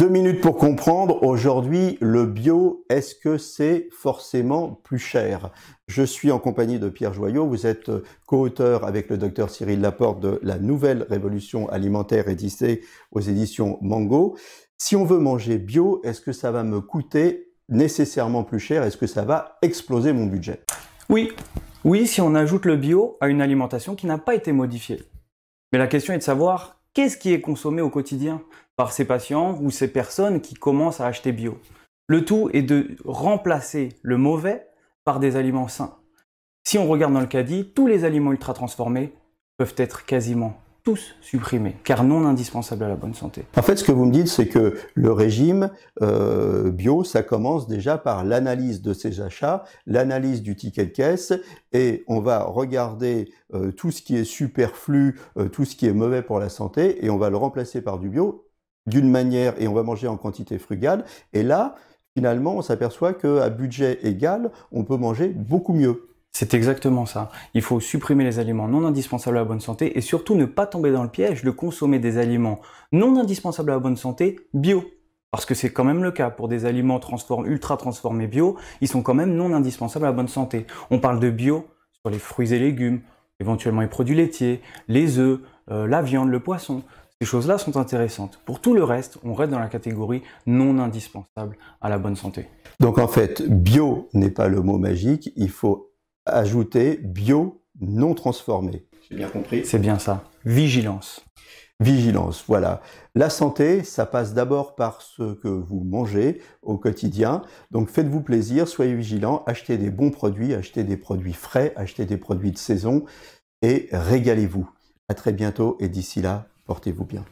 Deux minutes pour comprendre. Aujourd'hui, le bio, est-ce que c'est forcément plus cher Je suis en compagnie de Pierre Joyot. Vous êtes euh, co-auteur avec le docteur Cyril Laporte de La Nouvelle Révolution Alimentaire éditée aux éditions Mango. Si on veut manger bio, est-ce que ça va me coûter nécessairement plus cher Est-ce que ça va exploser mon budget Oui. Oui, si on ajoute le bio à une alimentation qui n'a pas été modifiée. Mais la question est de savoir qu'est-ce qui est consommé au quotidien par ces patients ou ces personnes qui commencent à acheter bio. Le tout est de remplacer le mauvais par des aliments sains. Si on regarde dans le caddie, tous les aliments ultra transformés peuvent être quasiment supprimés car non indispensable à la bonne santé. En fait, ce que vous me dites, c'est que le régime euh, bio, ça commence déjà par l'analyse de ses achats, l'analyse du ticket de caisse, et on va regarder euh, tout ce qui est superflu, euh, tout ce qui est mauvais pour la santé, et on va le remplacer par du bio d'une manière, et on va manger en quantité frugale, et là, finalement, on s'aperçoit que à budget égal, on peut manger beaucoup mieux. C'est exactement ça. Il faut supprimer les aliments non indispensables à la bonne santé et surtout ne pas tomber dans le piège de consommer des aliments non indispensables à la bonne santé bio. Parce que c'est quand même le cas pour des aliments ultra transformés bio, ils sont quand même non indispensables à la bonne santé. On parle de bio sur les fruits et légumes, éventuellement les produits laitiers, les œufs, euh, la viande, le poisson. Ces choses-là sont intéressantes. Pour tout le reste, on reste dans la catégorie non indispensable à la bonne santé. Donc en fait, bio n'est pas le mot magique, il faut ajouter bio non transformé. J'ai bien compris. C'est bien ça. Vigilance. Vigilance, voilà. La santé, ça passe d'abord par ce que vous mangez au quotidien. Donc faites-vous plaisir, soyez vigilants, achetez des bons produits, achetez des produits frais, achetez des produits de saison et régalez-vous. À très bientôt et d'ici là, portez-vous bien.